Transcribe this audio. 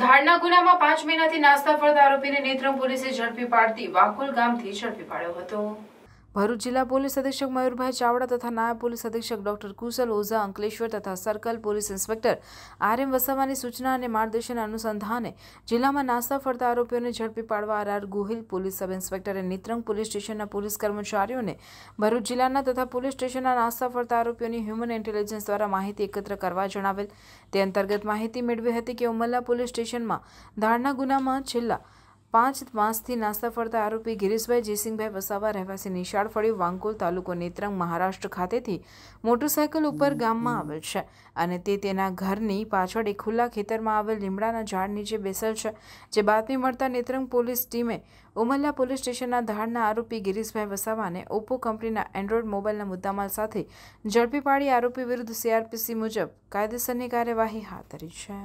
ધાડના ગુનામાં પાંચ મહિનાથી નાસ્તા ફરતા આરોપીને નેત્રમ પોલીસે ઝડપી પાડતી વાકુલ ગામથી ઝડપી પાડ્યો હતો ભરૂચ જિલ્લા પોલીસ અધિક્ષક મયુરભાઈ ચાવડા તથા નાયબ પોલીસ અધિક્ષક ડોક્ટર કુશલ ઓઝા અંકલેશ્વર તથા સર્કલ પોલીસ ઇન્સ્પેક્ટર આર વસાવાની સૂચના અને માર્ગદર્શન અનુસંધાને જિલ્લામાં નાસ્તા ફરતા આરોપીઓને ઝડપી પાડવા RR Gohil police sub inspector અને નિત્રંગ પોલીસ સ્ટેશનના પોલીસ કર્મચારીઓને ભરૂચ જિલ્લાના તથા પોલીસ સ્ટેશનના નાસ્તા ફરતા આરોપીઓની હ્યુમન ઇન્ટેલિજન્સ દ્વારા માહિતી એકત્ર કરવા જણાવેલ તે અંતર્ગત માહિતી મેળવી હતી કે ઉમલ્લા પોલીસ સ્ટેશનમાં ધારના ગુનામાં છેલ્લા પાંચ માસથી નાસ્તા ફરતા આરોપી ગિરીશભાઈ જયસિંહભાઈ વસાવા રહેવાસી નિશાળ ફળ્યું વાંકોલ તાલુકો નેત્રંગ મહારાષ્ટ્ર ખાતેથી મોટરસાયકલ ઉપર ગામમાં આવેલ છે અને તે તેના ઘરની પાછળ એક ખુલ્લા ખેતરમાં આવેલ લીમડાના ઝાડ નીચે બેસેલ છે જે બાતમી મળતા નેત્રંગ પોલીસ ટીમે ઉમલ્લા પોલીસ સ્ટેશનના ધાડના આરોપી ગિરીશભાઈ વસાવાને ઓપ્પો કંપનીના એન્ડ્રોઇડ મોબાઈલના મુદ્દામાલ સાથે ઝડપી પાડી આરોપી વિરુદ્ધ સીઆરપીસી મુજબ કાયદેસરની કાર્યવાહી હાથ ધરી છે